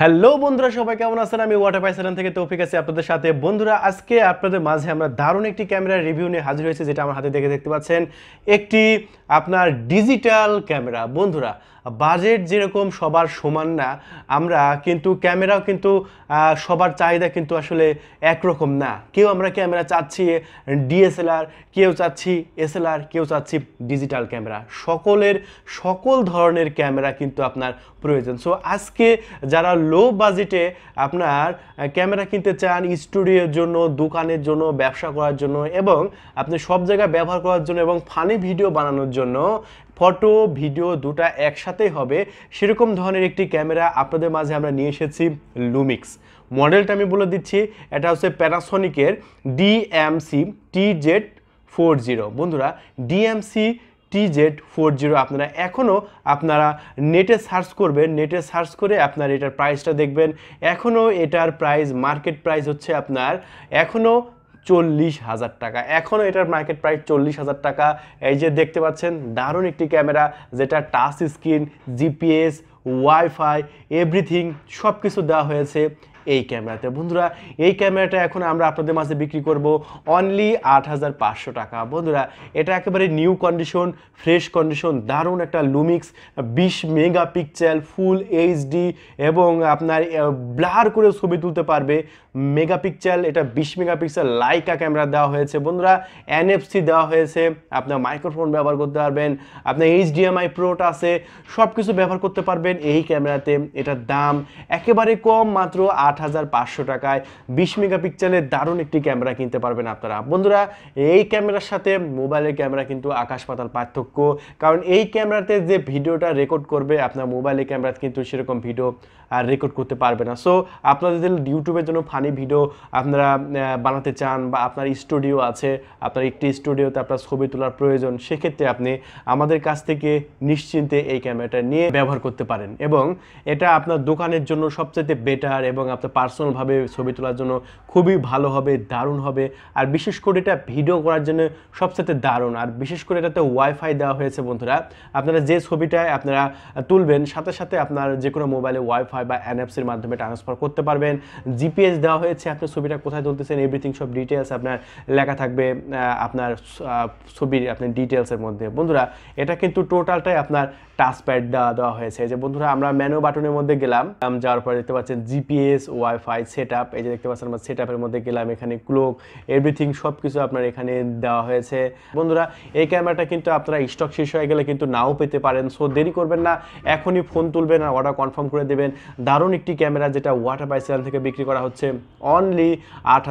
hello বন্ধুরা সবাই কেমন আছেন আমি ওয়াটার পাইসারান থেকে তৌফিক আছি আপনাদের সাথে বন্ধুরা আজকে আপনাদের মাঝে আমরা দারুণ একটি ক্যামেরার রিভিউ নিয়ে হাজির হয়েছে যেটা আমার হাতে দেখে দেখতে পাচ্ছেন একটি আপনার ডিজিটাল ক্যামেরা বন্ধুরা বাজেট যেরকম সবার সমান না আমরা কিন্তু ক্যামেরাও কিন্তু সবার চাহিদা কিন্তু আসলে একরকম না কেউ আমরা ক্যামেরা চাচ্ছি ডিএসএলআর কেউ চাচ্ছি এসএলআর কেউ চাচ্ছি ডিজিটাল ক্যামেরা সকলের সকল ধরনের ক্যামেরা কিন্তু আপনার প্রয়োজন সো আজকে যারা লো বাজেটে আপনার ক্যামেরা কিনতে চান স্টুডিওর জন্য দোকানের জন্য ব্যবসা করার জন্য এবং আপনি সব জায়গায় ব্যবহার করার জন্য এবং ফানি ভিডিও বানানোর জন্য ফটো ভিডিও দুটা একসাথেই হবে সেরকম ধরনের একটি ক্যামেরা আপনাদের মাঝে আমরা নিয়ে এসেছি লুমিক্স মডেলটা আমি বলে দিচ্ছি এটা হচ্ছে প্যানাসনিকের DMC T Z four zero বন্ধুরা ডিএমসি টিজেড ফোর জিরো আপনারা এখনও আপনারা নেটে সার্চ করবেন নেটে সার্চ করে আপনার এটার প্রাইসটা দেখবেন এখনও এটার প্রাইস মার্কেট প্রাইস হচ্ছে আপনার এখনও চল্লিশ হাজার টাকা এখনও এটার মার্কেট প্রাইস চল্লিশ হাজার টাকা এই যে দেখতে পাচ্ছেন দারুণ একটি ক্যামেরা যেটা touch screen GPS WiFi everything সব কিছু দেওয়া হয়েছে এই ক্যামেরাতে বন্ধুরা এই ক্যামেরাটা এখন আমরা আপনাদের মাঝে বিক্রি করব অনলি আট হাজার পাঁচশো টাকা বন্ধুরা এটা একেবারে নিউ কন্ডিশন ফ্রেশ কন্ডিশন দারুণ একটা লুমিক্স বিশ মেগা পিকচার ফুল এইচডি এবং আপনার ব্লার করে ছবি তুলতে পারবে মেগা পিকচার এটা বিশ মেগাপিক্সেল লাইকা ক্যামেরা দেওয়া হয়েছে বন্ধুরা এনএফসি দেওয়া হয়েছে আপনার মাইক্রোফোন ব্যবহার করতে পারবেন আপনার এইচডিএমআই প্রোটা আছে সব কিছু ব্যবহার করতে পারবেন এই ক্যামেরাতে এটার দাম একেবারে কম মাত্র আট আট টাকায় বিশ মেগাপিক্সেলের দারুণ একটি ক্যামেরা কিনতে পারবেন আপনারা বন্ধুরা এই ক্যামেরার সাথে মোবাইলের ক্যামেরা কিন্তু আকাশ পাতাল পার্থক্য কারণ এই ক্যামেরাতে যে ভিডিওটা রেকর্ড করবে আপনার মোবাইলের ক্যামেরাতে কিন্তু সেরকম ভিডিও আর রেকর্ড করতে পারবে না সো আপনাদের যদি ইউটিউবের জন্য ফানি ভিডিও আপনারা বানাতে চান বা আপনার স্টুডিও আছে আপনার একটি স্টুডিওতে আপনার ছবি তোলার প্রয়োজন সেক্ষেত্রে আপনি আমাদের কাছ থেকে নিশ্চিন্তে এই ক্যামেরাটা নিয়ে ব্যবহার করতে পারেন এবং এটা আপনার দোকানের জন্য সবচেয়ে বেটার এবং আপনার পার্সোনালভাবে ছবি তোলার জন্য খুবই ভালো হবে দারুণ হবে আর বিশেষ করে এটা ভিডিও করার জন্য সবচেয়ে দারুণ আর বিশেষ করে এটাতে ওয়াইফাই দেওয়া হয়েছে বন্ধুরা আপনারা যে ছবিটায় আপনারা তুলবেন সাথে সাথে আপনার যে কোনো মোবাইলে ওয়াইফাই বা এনএফসির মাধ্যমে ট্রান্সফার করতে পারবেন জিপিএস দেওয়া হয়েছে আপনি ছবিটা কোথায় তুলতেছেন এভরিথিং সব ডিটেলস আপনার লেখা থাকবে আপনার ছবির আপনার ডিটেলসের মধ্যে বন্ধুরা এটা কিন্তু টোটালটাই আপনার টাচ প্যাড দেওয়া দেওয়া হয়েছে যে বন্ধুরা আমরা ম্যানো বাটনের মধ্যে গেলাম যাওয়ার পরে দেখতে পাচ্ছেন জিপিএস ওয়াইফাই সেট আপ এই যে দেখতে পাচ্ছেন আমার সেট আপের মধ্যে গেলাম এখানে ক্লোক এভরিথিং সব কিছু আপনার এখানে দেওয়া হয়েছে বন্ধুরা এই ক্যামেরাটা কিন্তু আপনারা স্টক শেষ হয়ে গেলে কিন্তু নাও পেতে পারেন সো দেরি করবেন না এখনই ফোন তুলবেন আর অর্ডার কনফার্ম করে দেবেন দারুণ একটি ক্যামেরা যেটা ওয়াটার বাই থেকে বিক্রি করা হচ্ছে অনলি আট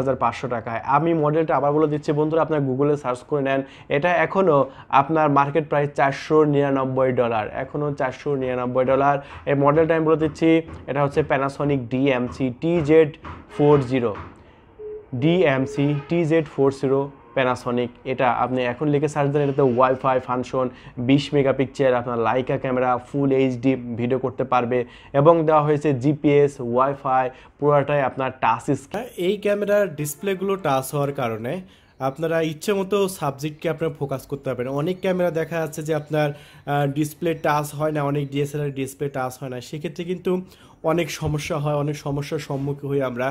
টাকায় আমি মডেলটা আবার বলে দিচ্ছি বন্ধুরা আপনার গুগলে সার্চ করে নেন এটা এখনও আপনার মার্কেট প্রাইস চারশো নিরানব্বই ডলার এখনও চারশো নিরানব্বই ডলার এই মডেলটা আমি বলে দিচ্ছি এটা হচ্ছে Panasonic DMC TZ four zero DMC TZ four zero Panasonic এটা আপনি এখন লিখে সার্চ দেন এটাতে ওয়াইফাই ফাংশন বিশ মেগাপিক্সেল আপনার লাইকা ক্যামেরা ফুল এইচডি ভিডিও করতে পারবে এবং দেওয়া হয়েছে জিপিএস ওয়াইফাই পুরোটাই আপনার টাচ স্ক্রিন এই ক্যামেরার ডিসপ্লেগুলো টাচ হওয়ার কারণে আপনারা ইচ্ছে মতো সাবজেক্টকে আপনারা ফোকাস করতে পারবেন অনেক ক্যামেরা দেখা যাচ্ছে যে আপনার ডিসপ্লে টাচ হয় না অনেক ডিএসএলআর ডিসপ্লে টাচ হয় না সেক্ষেত্রে কিন্তু অনেক সমস্যা হয় অনেক সমস্যার সম্মুখীন হই আমরা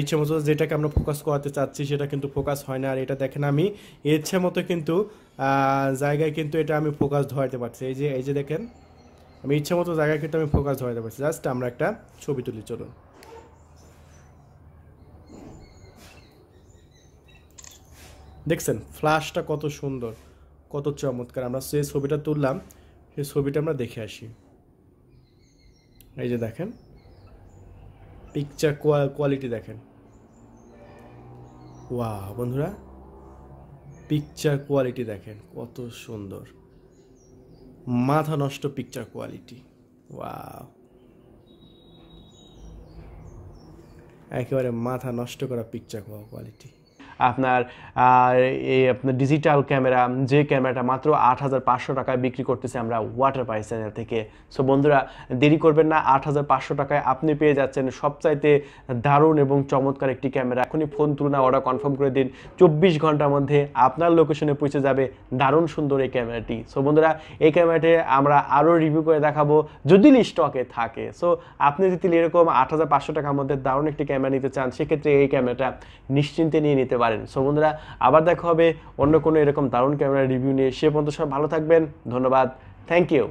ইচ্ছে মতো যেটাকে আমরা ফোকাস করাতে চাচ্ছি সেটা কিন্তু ফোকাস হয় না আর এটা দেখেন আমি ইচ্ছে মতো কিন্তু জায়গায় কিন্তু এটা আমি ফোকাস ধরাতে পারছি এই যে এই যে দেখেন আমি ইচ্ছে মতো জায়গায় কিন্তু আমি ফোকাস ধরাতে পারছি জাস্ট আমরা একটা ছবি তুলি চলুন দেখছেন ফ্ল্যাশটা কত সুন্দর কত চমৎকার আমরা সেই ছবিটা তুললাম সেই ছবিটা আমরা দেখে আসি এই যে দেখেন পিকচার কোয়ালিটি দেখেন ওয়া বন্ধুরা পিকচার কোয়ালিটি দেখেন কত সুন্দর মাথা নষ্ট পিকচার কোয়ালিটি ওয়া একেবারে মাথা নষ্ট করা পিকচার কোয়ালিটি আপনার এই আপনার ডিজিটাল ক্যামেরা যে ক্যামেরাটা মাত্র আট হাজার পাঁচশো টাকায় বিক্রি করতেছি আমরা ওয়াটার পাইস চ্যানেল থেকে সো বন্ধুরা দেরি করবেন না আট হাজার পাঁচশো টাকায় আপনি পেয়ে যাচ্ছেন সবচাইতে দারুণ এবং চমৎকার একটি ক্যামেরা এখনই ফোন তুলনা অর্ডার কনফার্ম করে দিন চব্বিশ ঘন্টার মধ্যে আপনার লোকেশনে পৌঁছে যাবে দারুণ সুন্দর এই ক্যামেরাটি সো বন্ধুরা এই ক্যামেরাটি আমরা আরও রিভিউ করে দেখাবো যদি স্টকে থাকে সো আপনি যদি এরকম আট হাজার পাঁচশো টাকার মধ্যে দারুণ একটি ক্যামেরা নিতে চান সেক্ষেত্রে এই ক্যামেরাটা নিশ্চিন্তে নিয়ে নিতে পারেন পারেন সো বন্ধুরা আবার দেখা হবে অন্য কোনো এরকম দারুণ ক্যামেরা রিভিউ নিয়ে সে পর্যন্ত সব ভালো থাকবেন ধন্যবাদ থ্যাংক ইউ